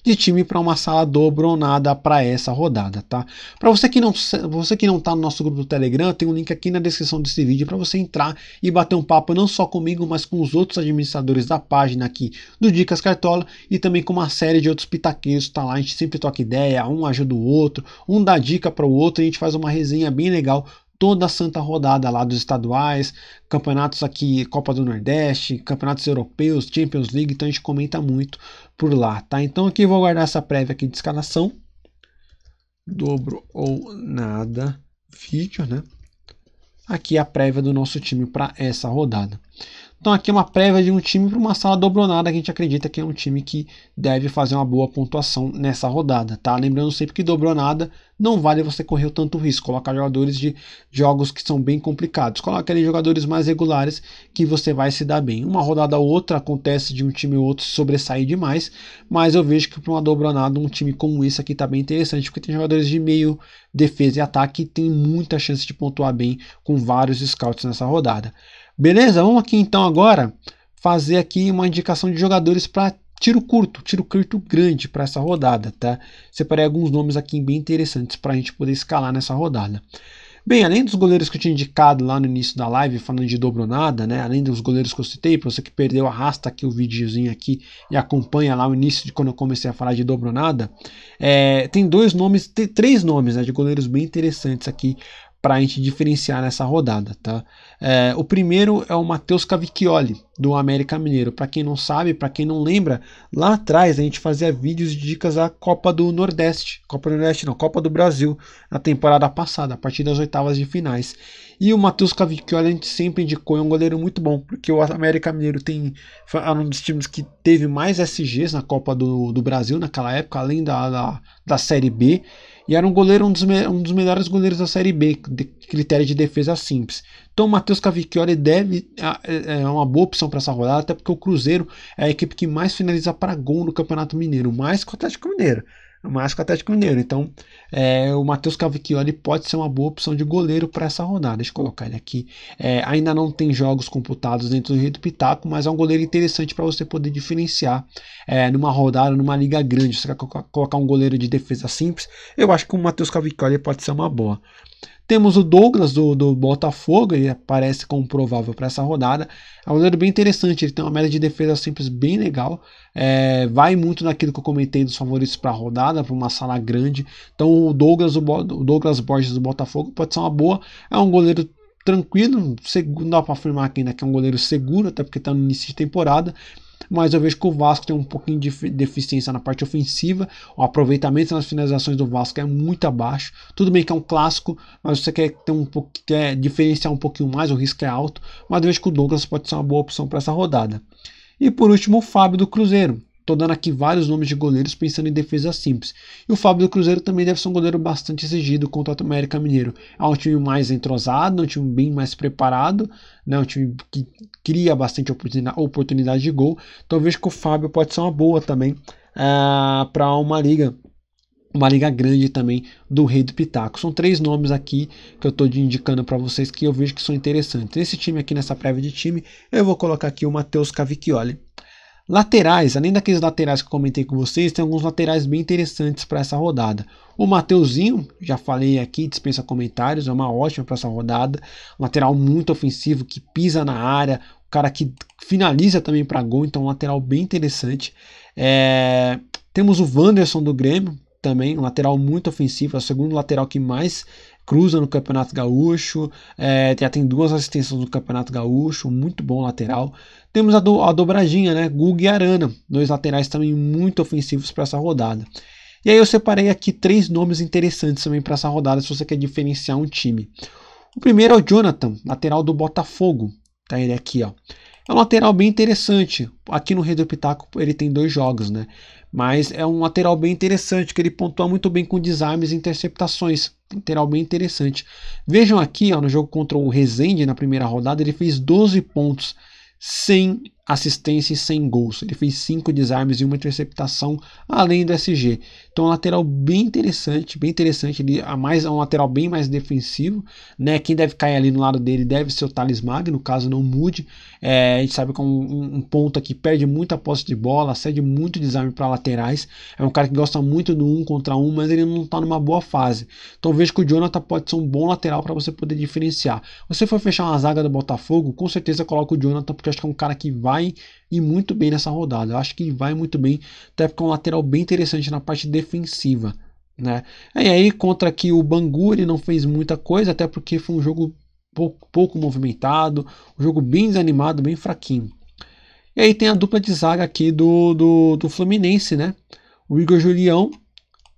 de time para uma sala dobronada para essa rodada, tá? Para você que não você que não tá no nosso grupo do Telegram, tem um link aqui na descrição desse vídeo para você entrar e bater um papo não só comigo, mas com os outros administradores da página aqui do Dicas Cartola e também com uma série de outros pitaqueiros, tá lá, a gente sempre toca ideia, um ajuda o outro, um dá dica para o outro, e a gente faz uma resenha bem legal toda a santa rodada lá dos estaduais, campeonatos aqui, Copa do Nordeste, campeonatos europeus, Champions League, então a gente comenta muito por lá, tá? Então aqui vou guardar essa prévia aqui de escalação. Dobro ou nada vídeo, né? Aqui é a prévia do nosso time para essa rodada. Então aqui é uma prévia de um time para uma sala dobronada que a gente acredita que é um time que deve fazer uma boa pontuação nessa rodada, tá? Lembrando sempre que dobronada não vale você correr tanto risco, colocar jogadores de jogos que são bem complicados, coloca ali jogadores mais regulares que você vai se dar bem. Uma rodada ou outra acontece de um time ou outro sobressair demais, mas eu vejo que para uma dobronada um time como esse aqui está bem interessante, porque tem jogadores de meio, defesa e ataque e tem muita chance de pontuar bem com vários scouts nessa rodada. Beleza? Vamos aqui então agora fazer aqui uma indicação de jogadores para tiro curto, tiro curto grande para essa rodada, tá? Separei alguns nomes aqui bem interessantes para a gente poder escalar nessa rodada. Bem, além dos goleiros que eu tinha indicado lá no início da live, falando de dobronada, né? Além dos goleiros que eu citei, para você que perdeu, arrasta aqui o videozinho aqui e acompanha lá o início de quando eu comecei a falar de dobronada. É, tem dois nomes, tem três nomes né, de goleiros bem interessantes aqui para a gente diferenciar nessa rodada, tá? É, o primeiro é o Matheus Cavicchioli, do América Mineiro. Para quem não sabe, para quem não lembra, lá atrás a gente fazia vídeos de dicas da Copa do Nordeste, Copa do Nordeste não, Copa do Brasil, na temporada passada, a partir das oitavas de finais. E o Matheus Cavicchioli a gente sempre indicou, é um goleiro muito bom, porque o América Mineiro tem, um dos times que teve mais SGs na Copa do, do Brasil naquela época, além da, da, da Série B. E era um goleiro, um dos, um dos melhores goleiros da Série B, de critério de defesa simples. Então o Matheus Cavicchioli deve, ah, é, é uma boa opção para essa rodada, até porque o Cruzeiro é a equipe que mais finaliza para gol no Campeonato Mineiro, mais que o Atlético Mineiro mas que o Atlético Mineiro. Então, é, o Matheus Cavicchioli pode ser uma boa opção de goleiro para essa rodada. Deixa eu colocar ele aqui. É, ainda não tem jogos computados dentro do Rio do Pitaco, mas é um goleiro interessante para você poder diferenciar é, numa rodada, numa liga grande. Você quer colocar um goleiro de defesa simples? Eu acho que o Matheus Cavicchioli pode ser uma boa. Temos o Douglas do, do Botafogo, ele parece como provável para essa rodada. É um goleiro bem interessante, ele tem uma média de defesa simples bem legal. É, vai muito naquilo que eu comentei dos favoritos para a rodada, para uma sala grande. Então o Douglas, o, Bo, o Douglas Borges do Botafogo pode ser uma boa. É um goleiro tranquilo, não dá para afirmar aqui que é um goleiro seguro, até porque está no início de temporada mas eu vejo que o Vasco tem um pouquinho de deficiência na parte ofensiva, o aproveitamento nas finalizações do Vasco é muito abaixo. Tudo bem que é um clássico, mas você quer ter um pouco, quer diferenciar um pouquinho mais, o risco é alto, mas eu vejo que o Douglas pode ser uma boa opção para essa rodada. E por último, o Fábio do Cruzeiro. Estou dando aqui vários nomes de goleiros pensando em defesa simples. E o Fábio do Cruzeiro também deve ser um goleiro bastante exigido contra o América Mineiro. É um time mais entrosado, é um time bem mais preparado, né? É um time que cria bastante oportunidade de gol. Então vejo que o Fábio pode ser uma boa também uh, é, para uma liga uma liga grande também do Rei do Pitaco. São três nomes aqui que eu estou indicando para vocês que eu vejo que são interessantes. Esse time aqui nessa prévia de time, eu vou colocar aqui o Matheus Cavicchioli. Laterais, além daqueles laterais que eu comentei com vocês, tem alguns laterais bem interessantes para essa rodada. O Mateuzinho, já falei aqui, dispensa comentários, é uma ótima para essa rodada. lateral muito ofensivo que pisa na área, o cara que finaliza também para gol, então um lateral bem interessante. É... Temos o Wanderson do Grêmio, também, um lateral muito ofensivo, é o segundo lateral que mais cruza no Campeonato Gaúcho, é, já tem duas assistências no Campeonato Gaúcho, muito bom lateral. Temos a, do, a dobradinha, né? Guga e Arana, dois laterais também muito ofensivos para essa rodada. E aí eu separei aqui três nomes interessantes também para essa rodada, se você quer diferenciar um time. O primeiro é o Jonathan, lateral do Botafogo. Tá ele aqui, ó. É um lateral bem interessante. Aqui no Rei do Pitaco ele tem dois jogos, né? Mas é um lateral bem interessante, que ele pontua muito bem com desarmes e interceptações lateral bem interessante. Vejam aqui, ó, no jogo contra o Rezende, na primeira rodada, ele fez 12 pontos sem assistência e sem gols. Ele fez cinco desarmes e uma interceptação além do SG. Então, um lateral bem interessante, bem interessante. Ele a mais é um lateral bem mais defensivo, né? Quem deve cair ali no lado dele deve ser o Thales Magno, caso não mude. É, a gente sabe que é um, um ponta que perde muita posse de bola, cede muito desarme para laterais. É um cara que gosta muito do um contra um, mas ele não está numa boa fase. Então vejo que o Jonathan pode ser um bom lateral para você poder diferenciar. Você for fechar uma zaga do Botafogo, com certeza coloca o Jonathan, porque acho que é um cara que vai e muito bem nessa rodada. Eu acho que vai muito bem, até porque é um lateral bem interessante na parte defensiva. Né? E aí, contra que o Bangu, ele não fez muita coisa, até porque foi um jogo pouco, pouco movimentado, um jogo bem desanimado, bem fraquinho. E aí tem a dupla de zaga aqui do, do, do Fluminense, né? O Igor Julião,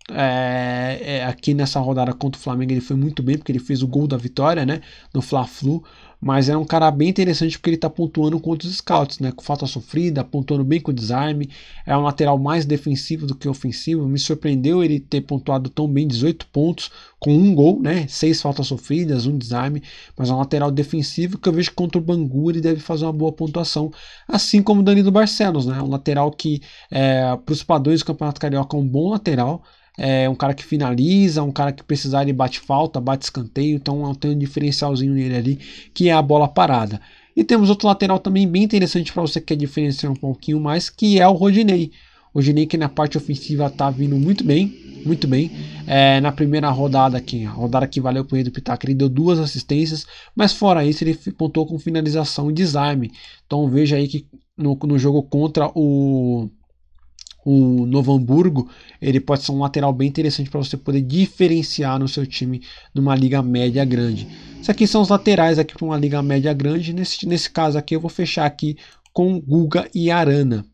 é, é, aqui nessa rodada contra o Flamengo, ele foi muito bem, porque ele fez o gol da vitória, né? No Fla-Flu mas é um cara bem interessante porque ele está pontuando contra os scouts, né? Com falta sofrida, pontuando bem com o desarme, é um lateral mais defensivo do que ofensivo. Me surpreendeu ele ter pontuado tão bem 18 pontos com um gol, né? Seis faltas sofridas, um desarme, mas é um lateral defensivo que eu vejo que contra o Bangu ele deve fazer uma boa pontuação, assim como o Danilo Barcelos, né? Um lateral que é, para os padrões do Campeonato Carioca é um bom lateral, é um cara que finaliza, um cara que precisar ele bate falta, bate escanteio, então tem um diferencialzinho nele ali, que é a bola parada. E temos outro lateral também bem interessante para você que quer diferenciar um pouquinho mais, que é o Rodinei. O Rodinei que na parte ofensiva está vindo muito bem, muito bem. É, na primeira rodada aqui, a rodada que valeu para o do Pitaca, ele deu duas assistências, mas fora isso ele contou com finalização e desarme. Então veja aí que no, no jogo contra o o Novo Hamburgo, ele pode ser um lateral bem interessante para você poder diferenciar no seu time numa liga média grande. Isso aqui são os laterais aqui para uma liga média grande. Nesse, nesse caso aqui eu vou fechar aqui com Guga e Arana.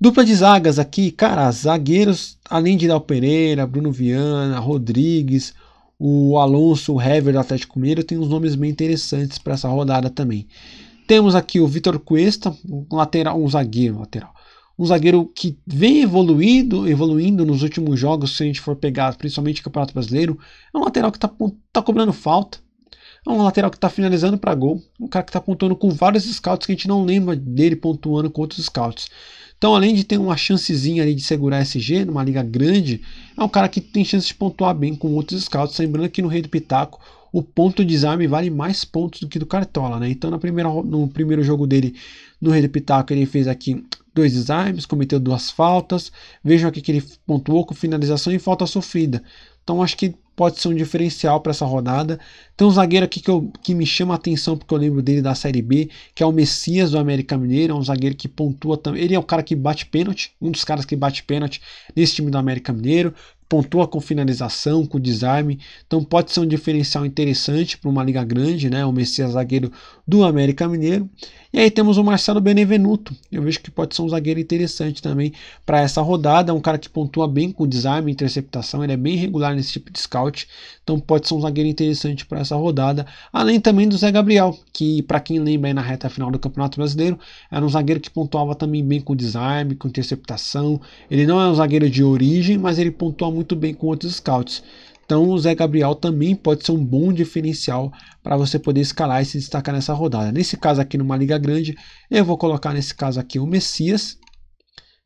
Dupla de zagas aqui, cara, zagueiros, além de Dal Pereira, Bruno Viana, Rodrigues, o Alonso, o Hever do Atlético Mineiro, tem uns nomes bem interessantes para essa rodada também. Temos aqui o Vitor Cuesta, um lateral, um zagueiro lateral um zagueiro que vem evoluindo evoluindo nos últimos jogos, se a gente for pegar, principalmente o Campeonato Brasileiro. É um lateral que está tá cobrando falta. É um lateral que está finalizando para gol. Um cara que está pontuando com vários scouts que a gente não lembra dele pontuando com outros scouts. Então, além de ter uma chancezinha ali de segurar SG numa liga grande, é um cara que tem chance de pontuar bem com outros scouts. Lembrando que no Rei do Pitaco, o ponto de desarme vale mais pontos do que do Cartola, né? Então, na primeira, no primeiro jogo dele, no rei do Pitaco, ele fez aqui dois desarmes, cometeu duas faltas. Vejam aqui que ele pontuou com finalização e falta sofrida. Então acho que pode ser um diferencial para essa rodada. Tem um zagueiro aqui que, eu, que me chama a atenção porque eu lembro dele da Série B, que é o Messias do América Mineiro, é um zagueiro que pontua também. Ele é o cara que bate pênalti, um dos caras que bate pênalti nesse time do América Mineiro. Pontua com finalização, com desarme, então pode ser um diferencial interessante para uma liga grande, né? O Messias zagueiro do América Mineiro. E aí temos o Marcelo Benevenuto. Eu vejo que pode ser um zagueiro interessante também para essa rodada. É um cara que pontua bem com desarme, interceptação. Ele é bem regular nesse tipo de scout. Então pode ser um zagueiro interessante para essa rodada. Além também do Zé Gabriel, que para quem lembra aí na reta final do Campeonato Brasileiro, era um zagueiro que pontuava também bem com desarme, com interceptação. Ele não é um zagueiro de origem, mas ele pontua muito bem com outros scouts. Então o Zé Gabriel também pode ser um bom diferencial para você poder escalar e se destacar nessa rodada. Nesse caso aqui numa liga grande, eu vou colocar nesse caso aqui o Messias.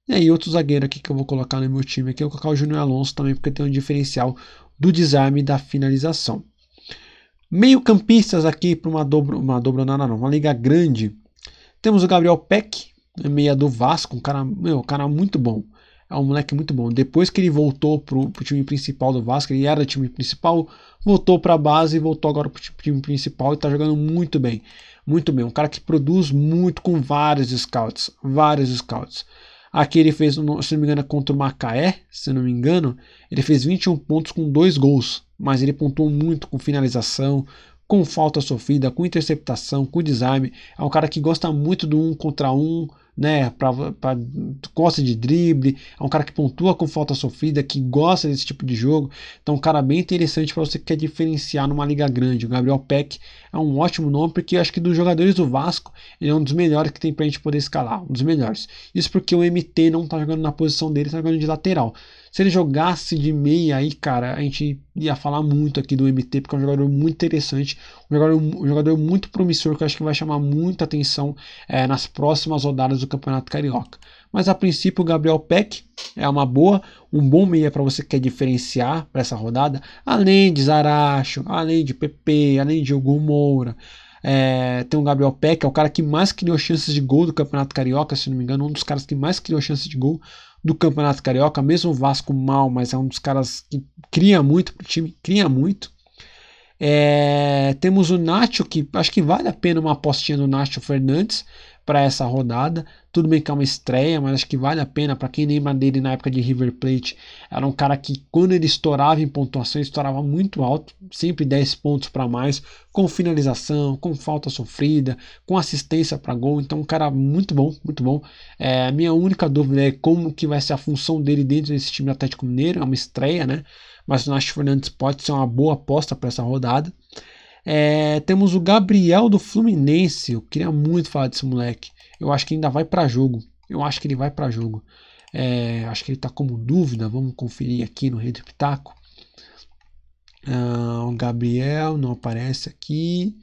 E aí outro zagueiro aqui que eu vou colocar no meu time aqui, eu vou colocar o Júnior Alonso também porque tem um diferencial do desarme e da finalização. Meio campistas aqui para uma dobra, uma dobra não, não, uma liga grande. Temos o Gabriel Peck, né, meia do Vasco, um cara, meu, um cara muito bom é um moleque muito bom. Depois que ele voltou pro, pro time principal do Vasco, ele era time principal, voltou para a base e voltou agora pro time principal e tá jogando muito bem. Muito bem, um cara que produz muito com vários scouts, vários scouts. Aqui ele fez, se não me engano, contra o Macaé, se não me engano, ele fez 21 pontos com dois gols, mas ele pontuou muito com finalização, com falta sofrida, com interceptação, com desarme. É um cara que gosta muito do um contra um, né? Pra, pra, gosta de drible, é um cara que pontua com falta sofrida, que gosta desse tipo de jogo. Então, um cara bem interessante para você que quer diferenciar numa liga grande. O Gabriel Peck é um ótimo nome, porque acho que dos jogadores do Vasco, ele é um dos melhores que tem pra gente poder escalar, um dos melhores. Isso porque o MT não tá jogando na posição dele, tá jogando de lateral. Se ele jogasse de meia aí, cara, a gente ia falar muito aqui do MT, porque é um jogador muito interessante, um jogador, um jogador muito promissor, que eu acho que vai chamar muita atenção é, nas próximas rodadas do Campeonato Carioca. Mas a princípio, o Gabriel Peck é uma boa, um bom meia para você que quer diferenciar para essa rodada, além de Zaracho, além de PP, além de Hugo Moura. É, tem o Gabriel Peck, é o cara que mais criou chances de gol do Campeonato Carioca, se não me engano, um dos caras que mais criou chances de gol do Campeonato Carioca, mesmo o Vasco mal, mas é um dos caras que cria muito pro time, cria muito. É, temos o Nacho, que acho que vale a pena uma apostinha do Nacho Fernandes para essa rodada. Tudo bem que é uma estreia, mas acho que vale a pena. Para quem lembra dele na época de River Plate, era um cara que quando ele estourava em pontuação, estourava muito alto, sempre 10 pontos para mais, com finalização, com falta sofrida, com assistência para gol. Então, um cara muito bom, muito bom. É, minha única dúvida é como que vai ser a função dele dentro desse time do Atlético Mineiro. É uma estreia, né? mas o Nath Fernandes pode ser uma boa aposta para essa rodada. É, temos o Gabriel do Fluminense. Eu queria muito falar desse moleque. Eu acho que ainda vai para jogo. Eu acho que ele vai para jogo. É, acho que ele está como dúvida. Vamos conferir aqui no Rede Pitaco. Ah, o Gabriel não aparece aqui.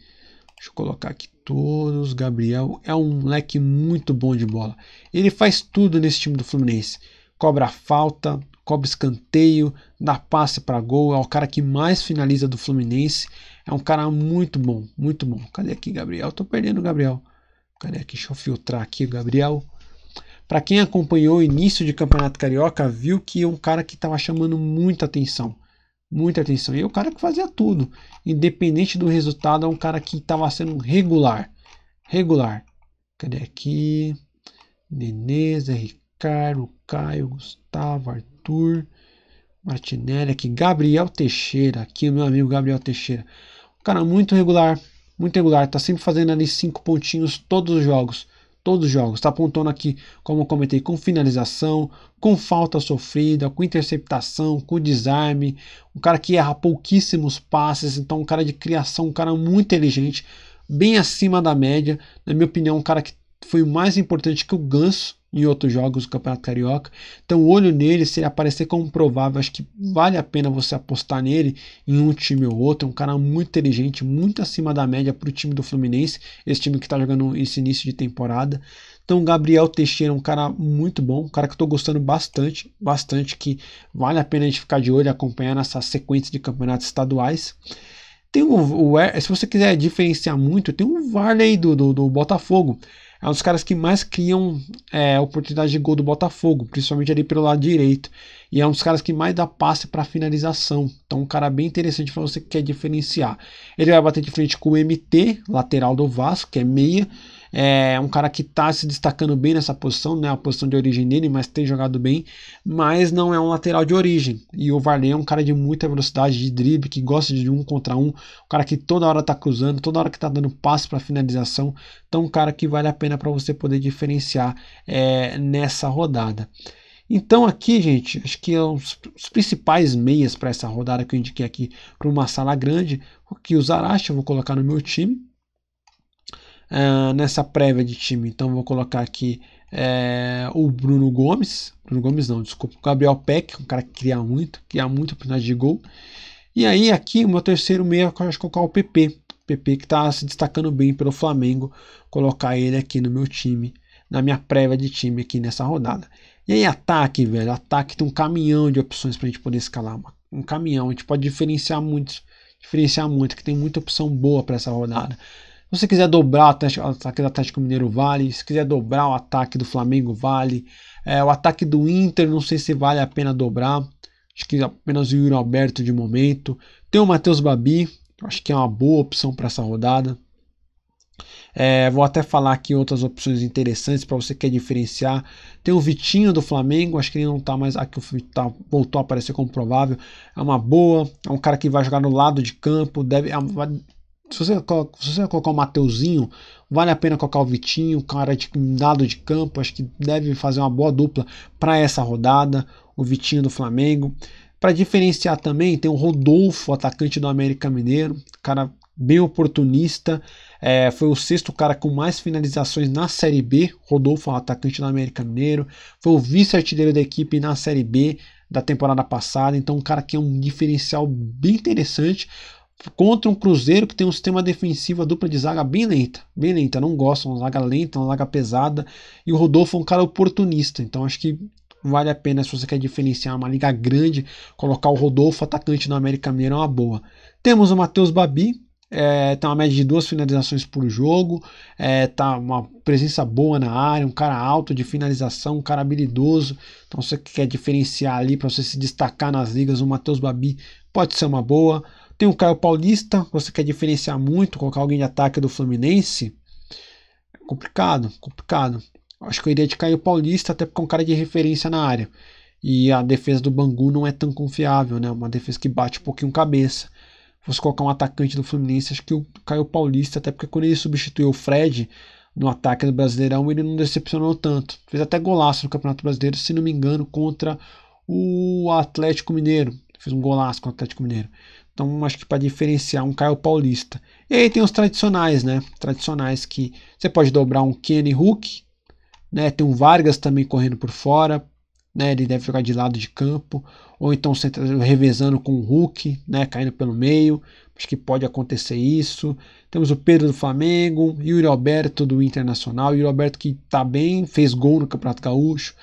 Deixa eu colocar aqui todos. Gabriel é um moleque muito bom de bola. Ele faz tudo nesse time do Fluminense. Cobra falta, cobra escanteio, dar passe para gol, é o cara que mais finaliza do Fluminense. É um cara muito bom, muito bom. Cadê aqui, Gabriel? Tô perdendo o Gabriel. Cadê aqui? Deixa eu filtrar aqui o Gabriel. Para quem acompanhou o início de Campeonato Carioca, viu que é um cara que estava chamando muita atenção. Muita atenção. E é o cara que fazia tudo. Independente do resultado, é um cara que estava sendo regular. Regular. Cadê aqui? Nenê, Zé Ricardo, Caio, Gustavo, Arthur. Martinelli aqui, Gabriel Teixeira, aqui o meu amigo Gabriel Teixeira. Um cara muito regular, muito regular, tá sempre fazendo ali cinco pontinhos todos os jogos, todos os jogos. Tá apontando aqui, como eu comentei, com finalização, com falta sofrida, com interceptação, com desarme. Um cara que erra pouquíssimos passes, então um cara de criação, um cara muito inteligente, bem acima da média. Na minha opinião, um cara que foi mais importante que o Ganso em outros jogos do Campeonato Carioca. Então, olho nele, se ele aparecer como provável, acho que vale a pena você apostar nele em um time ou outro. É um cara muito inteligente, muito acima da média para o time do Fluminense, esse time que está jogando esse início de temporada. Então, Gabriel Teixeira é um cara muito bom, um cara que eu estou gostando bastante, bastante, que vale a pena a gente ficar de olho e acompanhar nessa sequência de campeonatos estaduais. Tem o, o, se você quiser diferenciar muito, tem o Varley do, do, do Botafogo. É um dos caras que mais criam é, oportunidade de gol do Botafogo, principalmente ali pelo lado direito. E é um dos caras que mais dá passe para finalização. Então, um cara bem interessante para você que quer diferenciar. Ele vai bater de frente com o MT, lateral do Vasco, que é meia. É um cara que está se destacando bem nessa posição, né? A posição de origem dele, mas tem jogado bem. Mas não é um lateral de origem. E o Varley é um cara de muita velocidade, de drible, que gosta de um contra um. Um cara que toda hora está cruzando, toda hora que está dando passo para finalização. Então, um cara que vale a pena para você poder diferenciar é, nessa rodada. Então, aqui, gente, acho que é os, principais meias para essa rodada que eu indiquei aqui para uma sala grande, que o Zaracha eu vou colocar no meu time, é, nessa prévia de time. Então vou colocar aqui é, o Bruno Gomes, Bruno Gomes não, desculpa, o Gabriel Peck, um cara que cria muito, cria muito oportunidade de gol. E aí aqui o meu terceiro meia, eu acho que colocar o PP, PP que está se destacando bem pelo Flamengo, colocar ele aqui no meu time, na minha prévia de time aqui nessa rodada. E aí ataque, velho, ataque tem um caminhão de opções para a gente poder escalar, um caminhão, a gente pode diferenciar muito, diferenciar muito, que tem muita opção boa para essa rodada. Se você quiser dobrar o ataque do Atlético Mineiro, vale. Se quiser dobrar o ataque do Flamengo, vale. É, o ataque do Inter, não sei se vale a pena dobrar. Acho que apenas o Yuri Alberto de momento. Tem o Matheus Babi, acho que é uma boa opção para essa rodada. É, vou até falar aqui outras opções interessantes para você quer diferenciar. Tem o Vitinho do Flamengo, acho que ele não está mais aqui, tá, voltou a aparecer como provável. É uma boa, é um cara que vai jogar no lado de campo, deve, é se você, se você colocar o Mateuzinho, vale a pena colocar o Vitinho, cara de dado de campo, acho que deve fazer uma boa dupla para essa rodada, o Vitinho do Flamengo. Para diferenciar também, tem o Rodolfo, atacante do América Mineiro, cara bem oportunista, é, foi o sexto cara com mais finalizações na Série B, Rodolfo, atacante do América Mineiro, foi o vice-artilheiro da equipe na Série B da temporada passada, então um cara que é um diferencial bem interessante, contra um Cruzeiro que tem um sistema defensivo, a dupla de zaga bem lenta, bem lenta, não gosto, uma zaga lenta, uma zaga pesada, e o Rodolfo é um cara oportunista, então acho que vale a pena se você quer diferenciar uma liga grande, colocar o Rodolfo atacante na América Mineiro é uma boa. Temos o Matheus Babi, é, tem uma média de duas finalizações por jogo, é, tá uma presença boa na área, um cara alto de finalização, um cara habilidoso. Então, se você quer diferenciar ali para você se destacar nas ligas, o Matheus Babi pode ser uma boa. Tem o Caio Paulista, você quer diferenciar muito, colocar alguém de ataque do Fluminense? É complicado, complicado. Acho que eu iria de Caio Paulista, até porque é um cara de referência na área. E a defesa do Bangu não é tão confiável, né? Uma defesa que bate um pouquinho cabeça. Se fosse colocar um atacante do Fluminense, acho que o Caio Paulista, até porque quando ele substituiu o Fred no ataque do Brasileirão, ele não decepcionou tanto. Fez até golaço no Campeonato Brasileiro, se não me engano, contra o Atlético Mineiro. Fez um golaço com o Atlético Mineiro. Então, acho que para diferenciar um Caio Paulista. E aí tem os tradicionais, né? Tradicionais que você pode dobrar um Kenny Hook, né? Tem um Vargas também correndo por fora, né? Ele deve jogar de lado de campo, ou então tá revezando com o Hulk, né? Caindo pelo meio. Acho que pode acontecer isso. Temos o Pedro do Flamengo, o Alberto do Internacional. o Alberto que tá bem, fez gol no Campeonato Gaúcho.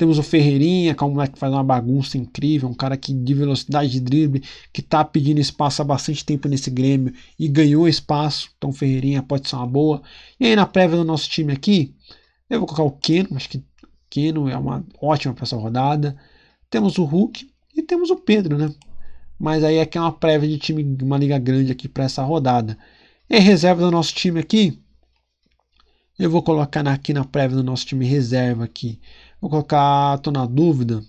Temos o Ferreirinha, que é um moleque que faz uma bagunça incrível, um cara que de velocidade de drible, que está pedindo espaço há bastante tempo nesse Grêmio e ganhou espaço. Então Ferreirinha pode ser uma boa. E aí na prévia do nosso time aqui, eu vou colocar o Keno, acho que Keno é uma ótima para essa rodada. Temos o Hulk e temos o Pedro, né? Mas aí aqui é, é uma prévia de time, uma liga grande aqui para essa rodada. E reserva do nosso time aqui, eu vou colocar aqui na prévia do nosso time reserva aqui. Vou colocar, tô na dúvida.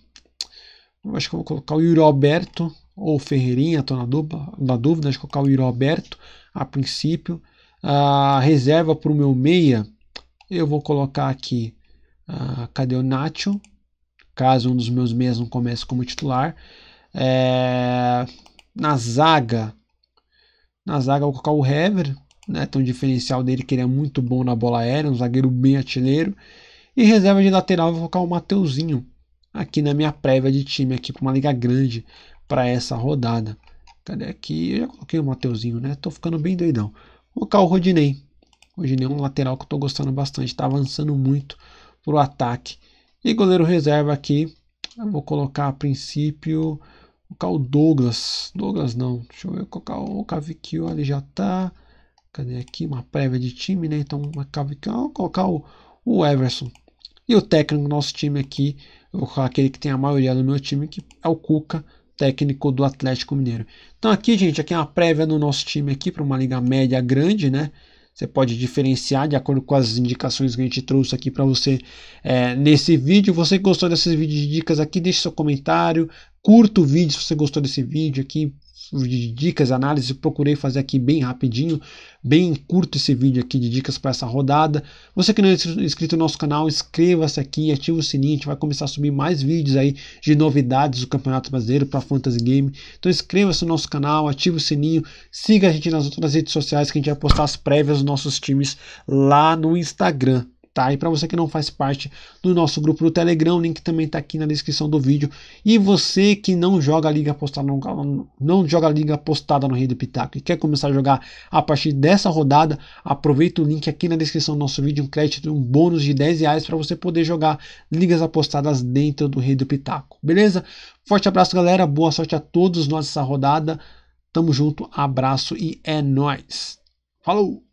acho que vou colocar o Yuri Alberto ou Ferreirinha, tô na dúvida, na dúvida acho que vou colocar o Yuri Alberto a princípio. A reserva para o meu meia, eu vou colocar aqui, uh, cadê o Nacho? Caso um dos meus meias não comece como titular. É, na zaga, na zaga vou colocar o Hever, né? Tem um diferencial dele que ele é muito bom na bola aérea, um zagueiro bem atileiro. E reserva de lateral, vou colocar o Mateuzinho aqui na minha prévia de time aqui para uma liga grande para essa rodada. Cadê aqui? Eu já coloquei o Mateuzinho, né? Tô ficando bem doidão. Vou colocar o Rodinei. O Rodinei é um lateral que eu tô gostando bastante, tá avançando muito pro ataque. E goleiro reserva aqui, eu vou colocar a princípio vou colocar o Douglas. Douglas não, deixa eu ver, colocar o Cavicchio ali já tá. Cadê aqui? Uma prévia de time, né? Então, uma Cavicchio, vou colocar o, o Everson. E o técnico do nosso time aqui, eu vou falar aquele que tem a maioria do meu time, que é o Cuca, técnico do Atlético Mineiro. Então aqui, gente, aqui é uma prévia do nosso time aqui para uma liga média grande, né? Você pode diferenciar de acordo com as indicações que a gente trouxe aqui para você é, nesse vídeo. Você que gostou desses vídeos de dicas aqui, deixe seu comentário, curta o vídeo se você gostou desse vídeo aqui, de dicas, análise, procurei fazer aqui bem rapidinho, bem curto esse vídeo aqui de dicas para essa rodada. Você que não é inscrito no nosso canal, inscreva-se aqui, ativa o sininho, a gente vai começar a subir mais vídeos aí de novidades do Campeonato Brasileiro para Fantasy Game. Então inscreva-se no nosso canal, ativa o sininho, siga a gente nas outras redes sociais que a gente vai postar as prévias dos nossos times lá no Instagram. E para você que não faz parte do nosso grupo do Telegram, o link também está aqui na descrição do vídeo. E você que não joga a liga postada no, não joga a liga postada no Rei do Pitaco e quer começar a jogar a partir dessa rodada, aproveita o link aqui na descrição do nosso vídeo, um crédito, um bônus de 10 reais para você poder jogar ligas apostadas dentro do Rei do Pitaco. Beleza? Forte abraço, galera. Boa sorte a todos nós nessa rodada. Tamo junto, abraço e é nós. Falou!